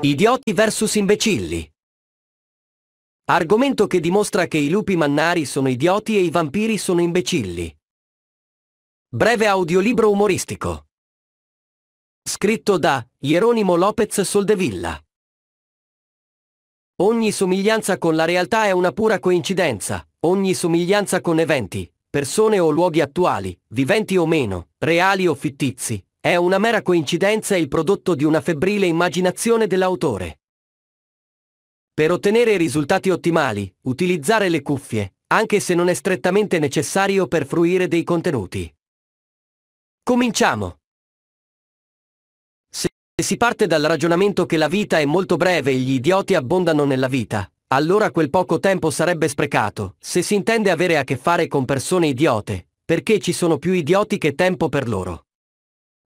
Idioti vs imbecilli. Argomento che dimostra che i lupi mannari sono idioti e i vampiri sono imbecilli. Breve audiolibro umoristico. Scritto da Hieronimo Lopez Soldevilla. Ogni somiglianza con la realtà è una pura coincidenza, ogni somiglianza con eventi, persone o luoghi attuali, viventi o meno, reali o fittizi, è una mera coincidenza il prodotto di una febbrile immaginazione dell'autore. Per ottenere risultati ottimali, utilizzare le cuffie, anche se non è strettamente necessario per fruire dei contenuti. Cominciamo! Se si parte dal ragionamento che la vita è molto breve e gli idioti abbondano nella vita, allora quel poco tempo sarebbe sprecato, se si intende avere a che fare con persone idiote, perché ci sono più idioti che tempo per loro.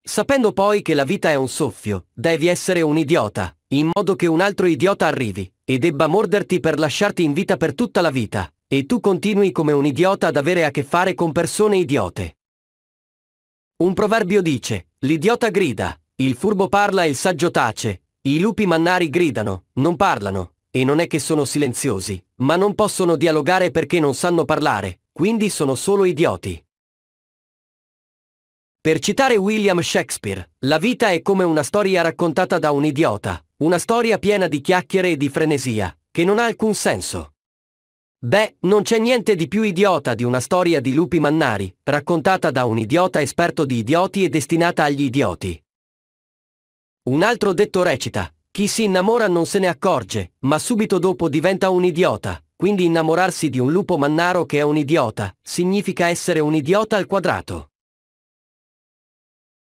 Sapendo poi che la vita è un soffio, devi essere un idiota, in modo che un altro idiota arrivi, e debba morderti per lasciarti in vita per tutta la vita, e tu continui come un idiota ad avere a che fare con persone idiote. Un proverbio dice, l'idiota grida, il furbo parla e il saggio tace, i lupi mannari gridano, non parlano, e non è che sono silenziosi, ma non possono dialogare perché non sanno parlare, quindi sono solo idioti. Per citare William Shakespeare, la vita è come una storia raccontata da un idiota, una storia piena di chiacchiere e di frenesia, che non ha alcun senso. Beh, non c'è niente di più idiota di una storia di lupi mannari, raccontata da un idiota esperto di idioti e destinata agli idioti. Un altro detto recita, chi si innamora non se ne accorge, ma subito dopo diventa un idiota, quindi innamorarsi di un lupo mannaro che è un idiota, significa essere un idiota al quadrato.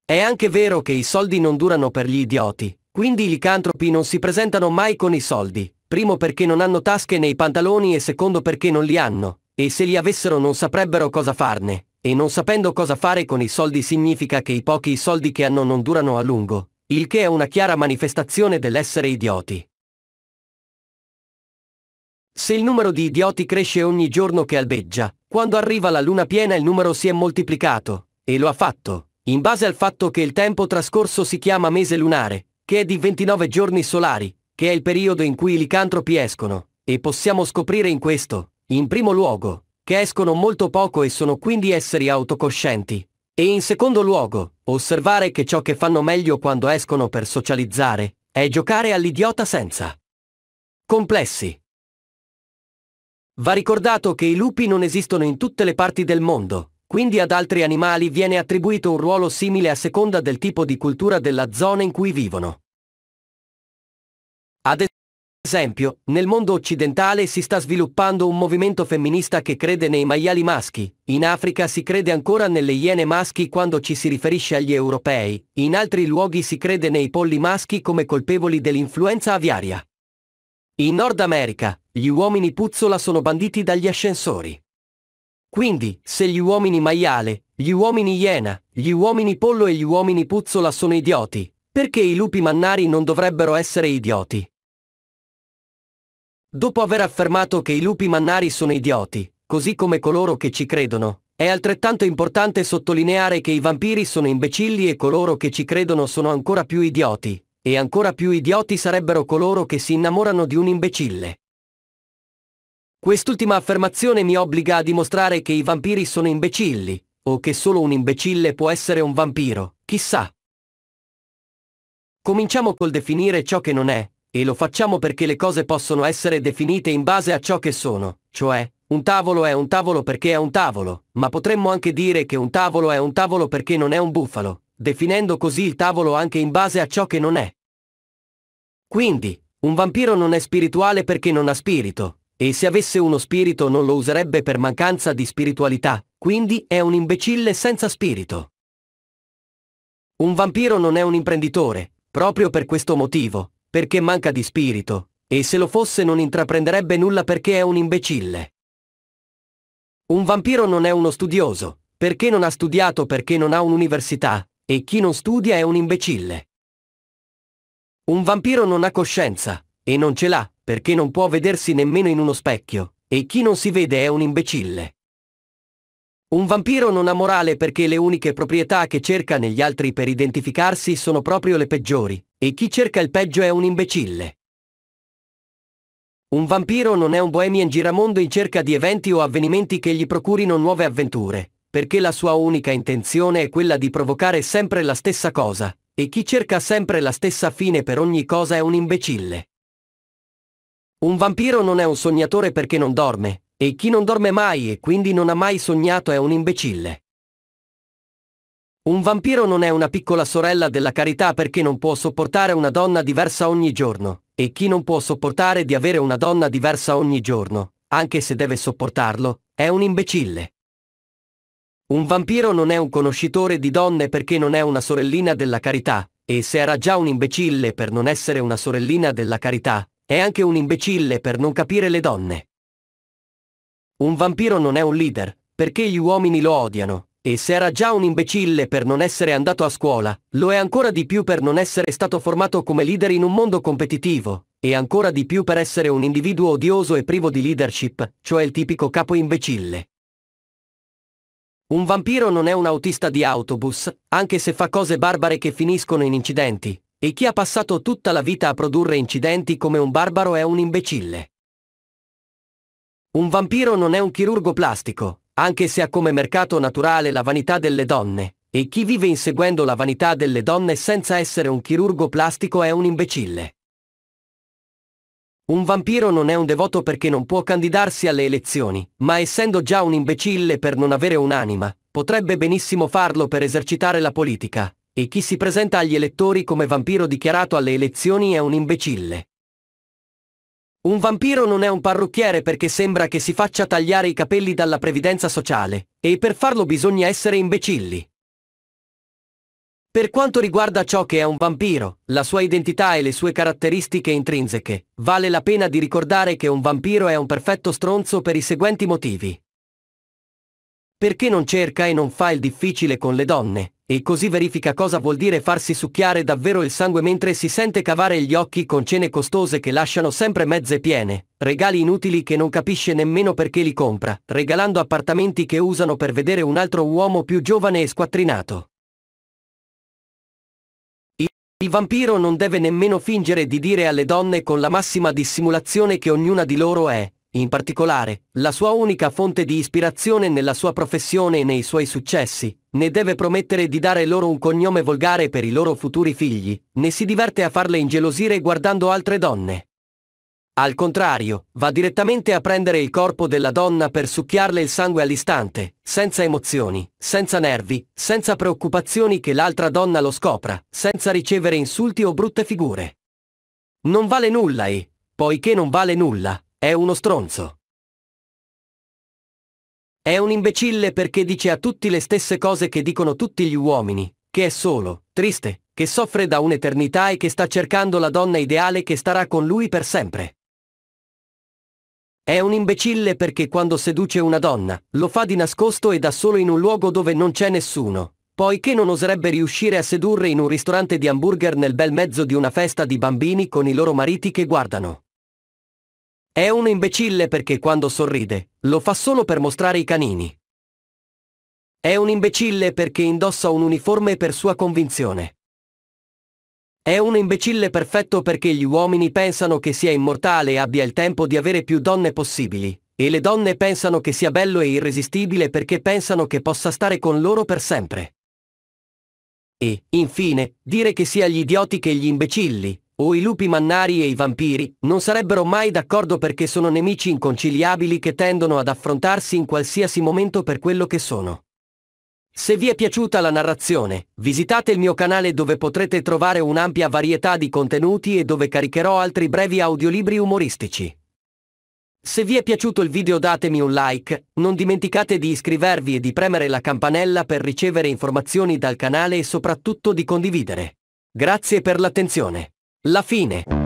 È anche vero che i soldi non durano per gli idioti, quindi gli cantropi non si presentano mai con i soldi, primo perché non hanno tasche nei pantaloni e secondo perché non li hanno, e se li avessero non saprebbero cosa farne, e non sapendo cosa fare con i soldi significa che i pochi soldi che hanno non durano a lungo, il che è una chiara manifestazione dell'essere idioti. Se il numero di idioti cresce ogni giorno che albeggia, quando arriva la luna piena il numero si è moltiplicato, e lo ha fatto, in base al fatto che il tempo trascorso si chiama mese lunare, che è di 29 giorni solari, che è il periodo in cui i licantropi escono, e possiamo scoprire in questo, in primo luogo, che escono molto poco e sono quindi esseri autocoscienti, e in secondo luogo, osservare che ciò che fanno meglio quando escono per socializzare, è giocare all'idiota senza complessi. Va ricordato che i lupi non esistono in tutte le parti del mondo, quindi ad altri animali viene attribuito un ruolo simile a seconda del tipo di cultura della zona in cui vivono. Ad esempio, nel mondo occidentale si sta sviluppando un movimento femminista che crede nei maiali maschi, in Africa si crede ancora nelle iene maschi quando ci si riferisce agli europei, in altri luoghi si crede nei polli maschi come colpevoli dell'influenza aviaria. In Nord America, gli uomini puzzola sono banditi dagli ascensori. Quindi, se gli uomini maiale, gli uomini iena, gli uomini pollo e gli uomini puzzola sono idioti, perché i lupi mannari non dovrebbero essere idioti? Dopo aver affermato che i lupi mannari sono idioti, così come coloro che ci credono, è altrettanto importante sottolineare che i vampiri sono imbecilli e coloro che ci credono sono ancora più idioti, e ancora più idioti sarebbero coloro che si innamorano di un imbecille. Quest'ultima affermazione mi obbliga a dimostrare che i vampiri sono imbecilli, o che solo un imbecille può essere un vampiro, chissà. Cominciamo col definire ciò che non è, e lo facciamo perché le cose possono essere definite in base a ciò che sono, cioè, un tavolo è un tavolo perché è un tavolo, ma potremmo anche dire che un tavolo è un tavolo perché non è un bufalo, definendo così il tavolo anche in base a ciò che non è. Quindi, un vampiro non è spirituale perché non ha spirito, e se avesse uno spirito non lo userebbe per mancanza di spiritualità, quindi è un imbecille senza spirito. Un vampiro non è un imprenditore, proprio per questo motivo, perché manca di spirito, e se lo fosse non intraprenderebbe nulla perché è un imbecille. Un vampiro non è uno studioso, perché non ha studiato perché non ha un'università, e chi non studia è un imbecille. Un vampiro non ha coscienza, e non ce l'ha, perché non può vedersi nemmeno in uno specchio, e chi non si vede è un imbecille. Un vampiro non ha morale perché le uniche proprietà che cerca negli altri per identificarsi sono proprio le peggiori, e chi cerca il peggio è un imbecille. Un vampiro non è un bohemian giramondo in cerca di eventi o avvenimenti che gli procurino nuove avventure, perché la sua unica intenzione è quella di provocare sempre la stessa cosa, e chi cerca sempre la stessa fine per ogni cosa è un imbecille. Un vampiro non è un sognatore perché non dorme, e chi non dorme mai e quindi non ha mai sognato è un imbecille. Un vampiro non è una piccola sorella della carità perché non può sopportare una donna diversa ogni giorno, e chi non può sopportare di avere una donna diversa ogni giorno, anche se deve sopportarlo, è un imbecille. Un vampiro non è un conoscitore di donne perché non è una sorellina della carità, e se era già un imbecille per non essere una sorellina della carità, è anche un imbecille per non capire le donne. Un vampiro non è un leader, perché gli uomini lo odiano, e se era già un imbecille per non essere andato a scuola, lo è ancora di più per non essere stato formato come leader in un mondo competitivo, e ancora di più per essere un individuo odioso e privo di leadership, cioè il tipico capo imbecille. Un vampiro non è un autista di autobus, anche se fa cose barbare che finiscono in incidenti, e chi ha passato tutta la vita a produrre incidenti come un barbaro è un imbecille. Un vampiro non è un chirurgo plastico, anche se ha come mercato naturale la vanità delle donne, e chi vive inseguendo la vanità delle donne senza essere un chirurgo plastico è un imbecille. Un vampiro non è un devoto perché non può candidarsi alle elezioni, ma essendo già un imbecille per non avere un'anima, potrebbe benissimo farlo per esercitare la politica, e chi si presenta agli elettori come vampiro dichiarato alle elezioni è un imbecille. Un vampiro non è un parrucchiere perché sembra che si faccia tagliare i capelli dalla previdenza sociale, e per farlo bisogna essere imbecilli. Per quanto riguarda ciò che è un vampiro, la sua identità e le sue caratteristiche intrinseche, vale la pena di ricordare che un vampiro è un perfetto stronzo per i seguenti motivi. Perché non cerca e non fa il difficile con le donne, e così verifica cosa vuol dire farsi succhiare davvero il sangue mentre si sente cavare gli occhi con cene costose che lasciano sempre mezze piene, regali inutili che non capisce nemmeno perché li compra, regalando appartamenti che usano per vedere un altro uomo più giovane e squattrinato. Il vampiro non deve nemmeno fingere di dire alle donne con la massima dissimulazione che ognuna di loro è, in particolare, la sua unica fonte di ispirazione nella sua professione e nei suoi successi, né deve promettere di dare loro un cognome volgare per i loro futuri figli, né si diverte a farle ingelosire guardando altre donne. Al contrario, va direttamente a prendere il corpo della donna per succhiarle il sangue all'istante, senza emozioni, senza nervi, senza preoccupazioni che l'altra donna lo scopra, senza ricevere insulti o brutte figure. Non vale nulla e, poiché non vale nulla, è uno stronzo. È un imbecille perché dice a tutti le stesse cose che dicono tutti gli uomini, che è solo, triste, che soffre da un'eternità e che sta cercando la donna ideale che starà con lui per sempre. È un imbecille perché quando seduce una donna, lo fa di nascosto e da solo in un luogo dove non c'è nessuno, poiché non oserebbe riuscire a sedurre in un ristorante di hamburger nel bel mezzo di una festa di bambini con i loro mariti che guardano. È un imbecille perché quando sorride, lo fa solo per mostrare i canini. È un imbecille perché indossa un uniforme per sua convinzione. È un imbecille perfetto perché gli uomini pensano che sia immortale e abbia il tempo di avere più donne possibili, e le donne pensano che sia bello e irresistibile perché pensano che possa stare con loro per sempre. E, infine, dire che sia gli idioti che gli imbecilli, o i lupi mannari e i vampiri, non sarebbero mai d'accordo perché sono nemici inconciliabili che tendono ad affrontarsi in qualsiasi momento per quello che sono. Se vi è piaciuta la narrazione, visitate il mio canale dove potrete trovare un'ampia varietà di contenuti e dove caricherò altri brevi audiolibri umoristici. Se vi è piaciuto il video datemi un like, non dimenticate di iscrivervi e di premere la campanella per ricevere informazioni dal canale e soprattutto di condividere. Grazie per l'attenzione. La fine.